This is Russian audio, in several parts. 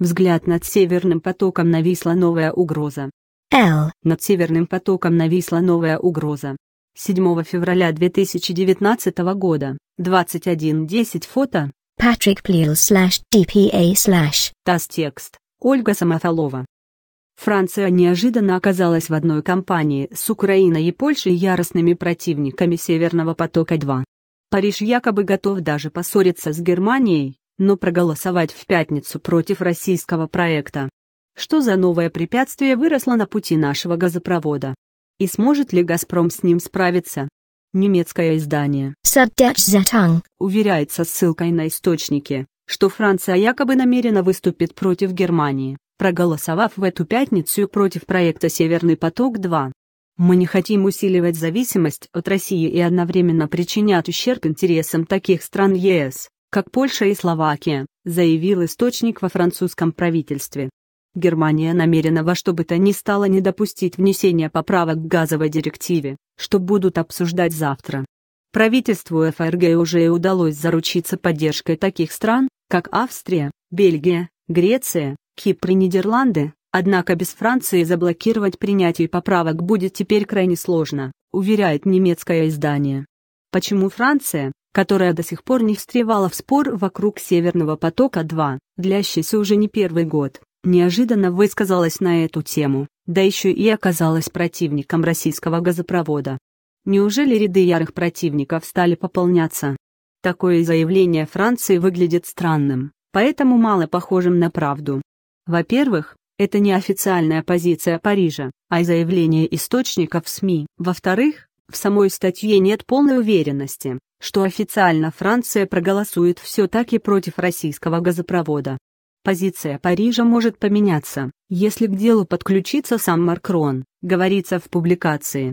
Взгляд над северным потоком нависла новая угроза. Л. Над северным потоком нависла новая угроза. 7 февраля 2019 года, 21.10 фото. Patrick Pleel slash DPA slash. ТАСС текст. Ольга Самофалова. Франция неожиданно оказалась в одной компании с Украиной и Польшей яростными противниками Северного потока-2. Париж якобы готов даже поссориться с Германией, но проголосовать в пятницу против российского проекта. Что за новое препятствие выросло на пути нашего газопровода? И сможет ли «Газпром» с ним справиться? Немецкое издание уверяет со ссылкой на источники, что Франция якобы намерена выступить против Германии, проголосовав в эту пятницу против проекта «Северный поток-2». Мы не хотим усиливать зависимость от России и одновременно причинять ущерб интересам таких стран ЕС, как Польша и Словакия, заявил источник во французском правительстве. Германия намерена во что бы то ни стало не допустить внесения поправок к газовой директиве, что будут обсуждать завтра. Правительству ФРГ уже удалось заручиться поддержкой таких стран, как Австрия, Бельгия, Греция, Кипр и Нидерланды, однако без Франции заблокировать принятие поправок будет теперь крайне сложно, уверяет немецкое издание. Почему Франция, которая до сих пор не встревала в спор вокруг «Северного потока-2», длящийся уже не первый год, неожиданно высказалась на эту тему, да еще и оказалась противником российского газопровода. Неужели ряды ярых противников стали пополняться? Такое заявление Франции выглядит странным, поэтому мало похожим на правду. Во-первых, это не официальная позиция Парижа, а заявление источников СМИ. Во-вторых, в самой статье нет полной уверенности, что официально Франция проголосует все-таки против российского газопровода. Позиция Парижа может поменяться, если к делу подключится сам Макрон, говорится в публикации.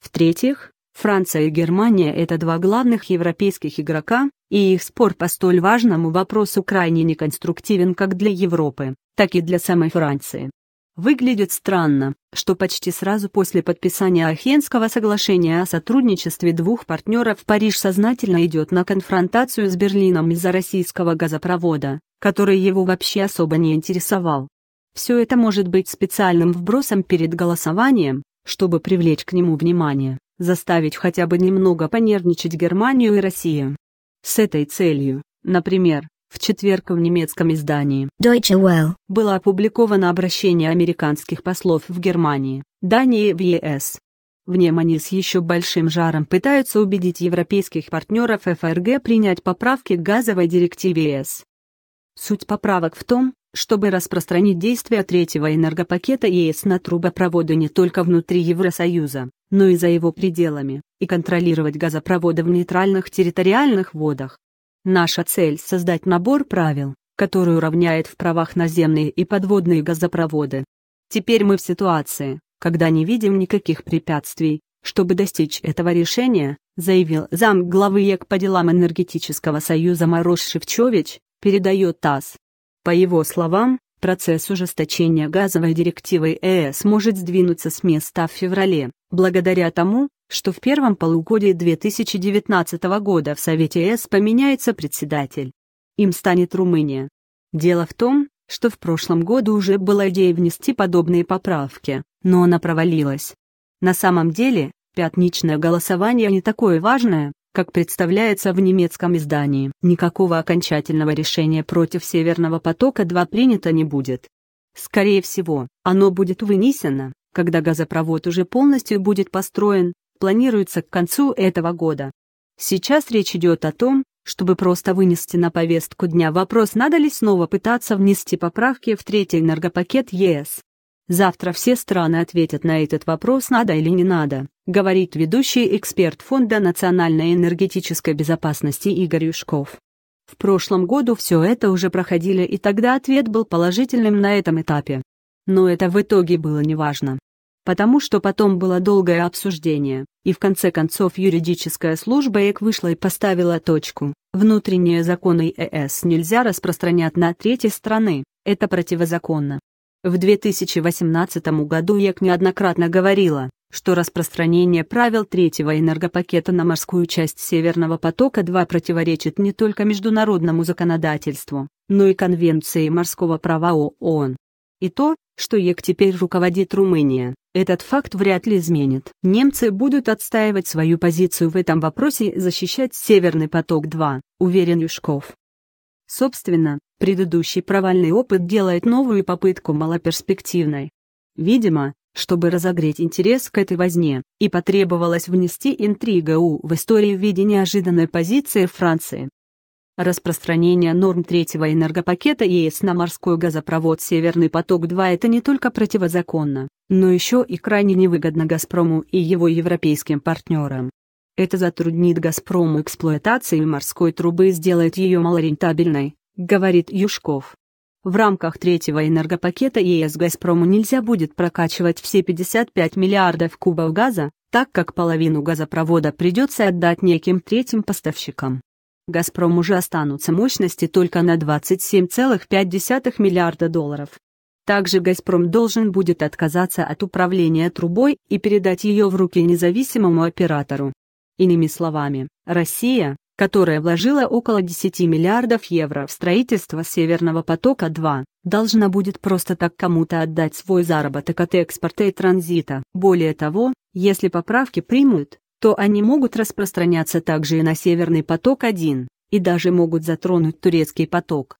В-третьих, Франция и Германия – это два главных европейских игрока, и их спор по столь важному вопросу крайне неконструктивен как для Европы, так и для самой Франции. Выглядит странно, что почти сразу после подписания Ахенского соглашения о сотрудничестве двух партнеров Париж сознательно идет на конфронтацию с Берлином из-за российского газопровода, который его вообще особо не интересовал. Все это может быть специальным вбросом перед голосованием, чтобы привлечь к нему внимание, заставить хотя бы немного понервничать Германию и Россию. С этой целью, например, в четверг в немецком издании Deutsche Welle было опубликовано обращение американских послов в Германии, Дании и в ЕС. В нем они с еще большим жаром пытаются убедить европейских партнеров ФРГ принять поправки к газовой директиве ЕС. Суть поправок в том, чтобы распространить действия третьего энергопакета ЕС на трубопроводы не только внутри Евросоюза, но и за его пределами, и контролировать газопроводы в нейтральных территориальных водах. Наша цель — создать набор правил, который уравняет в правах наземные и подводные газопроводы. Теперь мы в ситуации, когда не видим никаких препятствий, чтобы достичь этого решения, заявил зам главы ЕК по делам энергетического союза Мороз Шевчевич, передает ТАСС. По его словам, процесс ужесточения газовой директивы ЕС э может сдвинуться с места в феврале, благодаря тому, что в первом полугодии 2019 года в Совете ЕС поменяется председатель. Им станет Румыния. Дело в том, что в прошлом году уже была идея внести подобные поправки, но она провалилась. На самом деле, пятничное голосование не такое важное, как представляется в немецком издании. Никакого окончательного решения против Северного потока-2 принято не будет. Скорее всего, оно будет вынесено, когда газопровод уже полностью будет построен, планируется к концу этого года. Сейчас речь идет о том, чтобы просто вынести на повестку дня вопрос, надо ли снова пытаться внести поправки в третий энергопакет ЕС. Завтра все страны ответят на этот вопрос, надо или не надо, говорит ведущий эксперт Фонда национальной энергетической безопасности Игорь Юшков. В прошлом году все это уже проходили, и тогда ответ был положительным на этом этапе. Но это в итоге было неважно потому что потом было долгое обсуждение, и в конце концов юридическая служба ЭК вышла и поставила точку. Внутренние законы ЕС нельзя распространять на третьи страны, это противозаконно. В 2018 году ЕК неоднократно говорила, что распространение правил третьего энергопакета на морскую часть Северного потока-2 противоречит не только международному законодательству, но и Конвенции морского права ООН. И то, что ЕК теперь руководит Румыния. Этот факт вряд ли изменит. Немцы будут отстаивать свою позицию в этом вопросе и защищать «Северный поток-2», уверен Юшков. Собственно, предыдущий провальный опыт делает новую попытку малоперспективной. Видимо, чтобы разогреть интерес к этой возне, и потребовалось внести интригу в историю в виде неожиданной позиции Франции. Распространение норм третьего энергопакета ЕС на морской газопровод «Северный поток-2» это не только противозаконно, но еще и крайне невыгодно «Газпрому» и его европейским партнерам. Это затруднит «Газпрому» эксплуатацию морской трубы и сделает ее малорентабельной, говорит Юшков. В рамках третьего энергопакета ЕС «Газпрому» нельзя будет прокачивать все 55 миллиардов кубов газа, так как половину газопровода придется отдать неким третьим поставщикам. «Газпром» уже останутся мощности только на 27,5 миллиарда долларов. Также «Газпром» должен будет отказаться от управления трубой и передать ее в руки независимому оператору. Иными словами, Россия, которая вложила около 10 миллиардов евро в строительство «Северного потока-2», должна будет просто так кому-то отдать свой заработок от экспорта и транзита. Более того, если поправки примут, то они могут распространяться также и на Северный поток-1 и даже могут затронуть турецкий поток.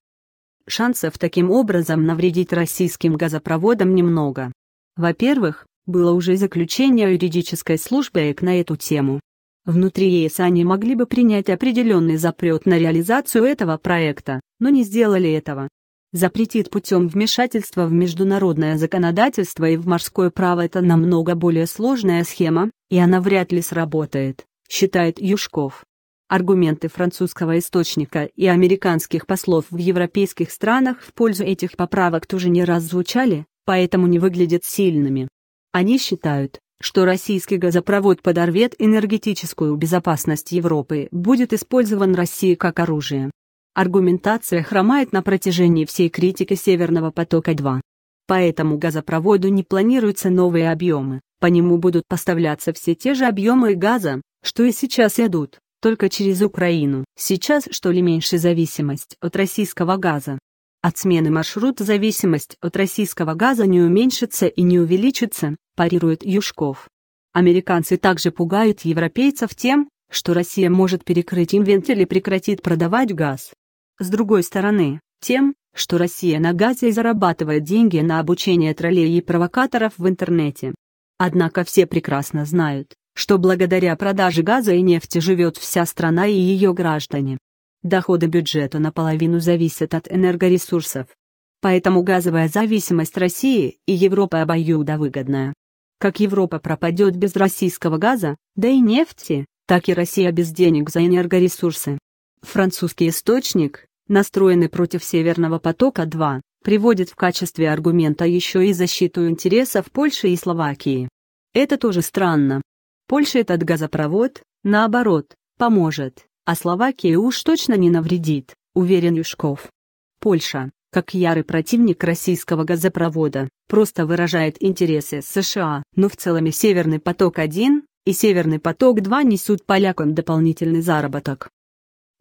Шансов таким образом навредить российским газопроводам немного. Во-первых, было уже заключение юридической службы ЭК на эту тему. Внутри ЕС они могли бы принять определенный запрет на реализацию этого проекта, но не сделали этого, запретит путем вмешательства в международное законодательство и в морское право это намного более сложная схема, и она вряд ли сработает, считает Юшков. Аргументы французского источника и американских послов в европейских странах в пользу этих поправок тоже не раз звучали, поэтому не выглядят сильными. Они считают, что российский газопровод подорвет энергетическую безопасность Европы, будет использован Россией как оружие. Аргументация хромает на протяжении всей критики «Северного потока-2». Поэтому газопроводу не планируются новые объемы, по нему будут поставляться все те же объемы газа, что и сейчас идут, только через Украину. Сейчас что ли меньше зависимость от российского газа? От смены маршрута зависимость от российского газа не уменьшится и не увеличится, парирует Юшков. Американцы также пугают европейцев тем, что Россия может перекрыть им вентиль и прекратит продавать газ. С другой стороны, тем, что Россия на газе зарабатывает деньги на обучение троллей и провокаторов в интернете. Однако все прекрасно знают, что благодаря продаже газа и нефти живет вся страна и ее граждане. Доходы бюджета наполовину зависят от энергоресурсов. Поэтому газовая зависимость России и Европы выгодная. Как Европа пропадет без российского газа, да и нефти, так и Россия без денег за энергоресурсы. Французский источник, настроенный против Северного потока-2, приводит в качестве аргумента еще и защиту интересов Польши и Словакии. Это тоже странно. Польша этот газопровод, наоборот, поможет, а Словакия уж точно не навредит, уверен Юшков. Польша, как ярый противник российского газопровода, просто выражает интересы США, но в целом и Северный поток-1, и Северный поток-2 несут полякам дополнительный заработок.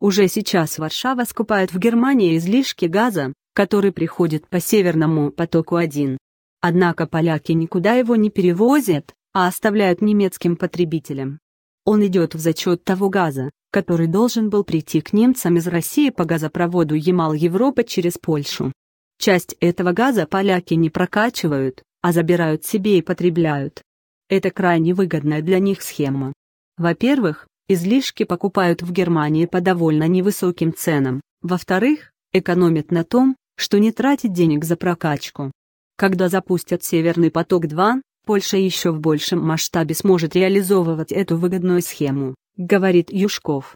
Уже сейчас Варшава скупает в Германии излишки газа, который приходит по Северному потоку-1. Однако поляки никуда его не перевозят, а оставляют немецким потребителям. Он идет в зачет того газа, который должен был прийти к немцам из России по газопроводу Ямал-Европа через Польшу. Часть этого газа поляки не прокачивают, а забирают себе и потребляют. Это крайне выгодная для них схема. Во-первых, Излишки покупают в Германии по довольно невысоким ценам. Во-вторых, экономят на том, что не тратит денег за прокачку. Когда запустят «Северный поток-2», Польша еще в большем масштабе сможет реализовывать эту выгодную схему, говорит Юшков.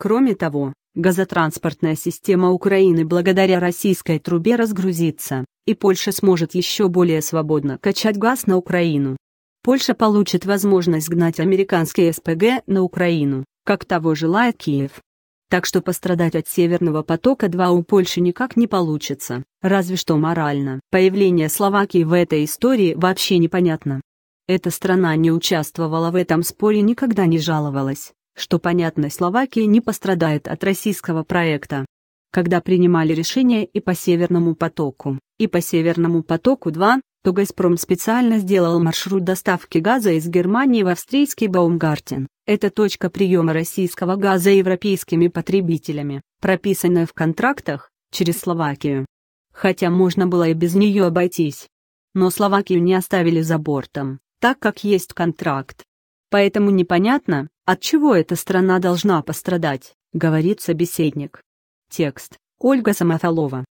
Кроме того, газотранспортная система Украины благодаря российской трубе разгрузится, и Польша сможет еще более свободно качать газ на Украину. Польша получит возможность гнать американские СПГ на Украину, как того желает Киев. Так что пострадать от Северного потока-2 у Польши никак не получится, разве что морально. Появление Словакии в этой истории вообще непонятно. Эта страна не участвовала в этом споре и никогда не жаловалась, что понятно Словакия не пострадает от российского проекта. Когда принимали решение и по Северному потоку, и по Северному потоку-2, то «Газпром» специально сделал маршрут доставки газа из Германии в австрийский Баумгартен. Это точка приема российского газа европейскими потребителями, прописанная в контрактах, через Словакию. Хотя можно было и без нее обойтись. Но Словакию не оставили за бортом, так как есть контракт. Поэтому непонятно, от чего эта страна должна пострадать, говорит собеседник. Текст. Ольга Самофалова.